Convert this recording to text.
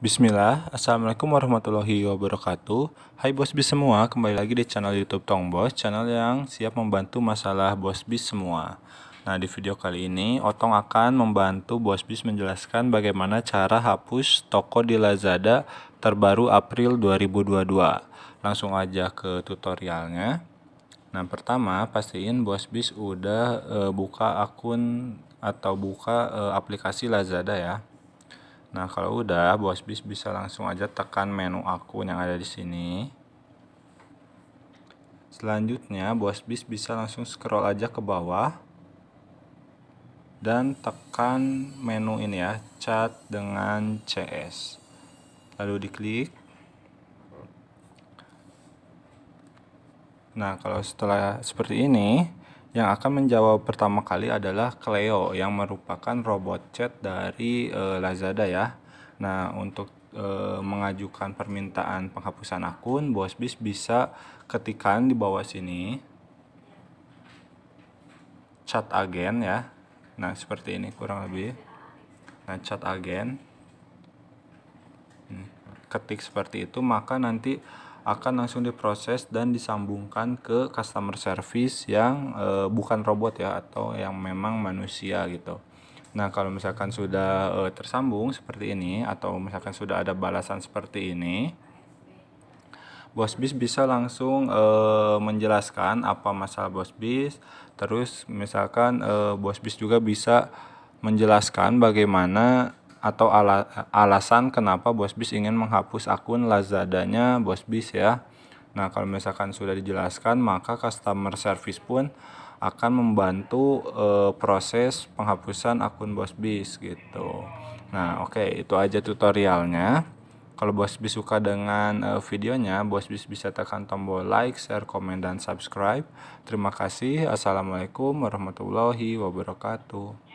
Bismillah, Assalamualaikum warahmatullahi wabarakatuh Hai Bos Bis semua, kembali lagi di channel Youtube Tong Bos Channel yang siap membantu masalah Bos Bis semua Nah di video kali ini, Otong akan membantu Bos Bis menjelaskan bagaimana cara hapus toko di Lazada terbaru April 2022 Langsung aja ke tutorialnya Nah pertama, pastiin Bos Bis udah e, buka akun atau buka e, aplikasi Lazada ya Nah, kalau udah, bos bis bisa langsung aja tekan menu akun yang ada di sini. Selanjutnya, bos bis bisa langsung scroll aja ke bawah dan tekan menu ini ya, chat dengan CS. Lalu diklik. Nah, kalau setelah seperti ini, yang akan menjawab pertama kali adalah Cleo yang merupakan robot chat dari e, Lazada ya. Nah, untuk e, mengajukan permintaan penghapusan akun, Bos Bis bisa ketikan di bawah sini chat agen ya. Nah, seperti ini kurang lebih. Nah, chat agen hmm, ketik seperti itu maka nanti akan langsung diproses dan disambungkan ke customer service yang e, bukan robot ya atau yang memang manusia gitu. Nah, kalau misalkan sudah e, tersambung seperti ini atau misalkan sudah ada balasan seperti ini, Bos bis bisa langsung e, menjelaskan apa masalah bos bis. Terus misalkan e, bos bis juga bisa menjelaskan bagaimana atau ala, alasan kenapa Bos Bis ingin menghapus akun Lazadanya Bos Bis ya. Nah, kalau misalkan sudah dijelaskan, maka customer service pun akan membantu e, proses penghapusan akun Bos Bis gitu. Nah, oke, okay, itu aja tutorialnya. Kalau Bos Bis suka dengan e, videonya, Bos Bis bisa tekan tombol like, share, komen, dan subscribe. Terima kasih. Assalamualaikum warahmatullahi wabarakatuh.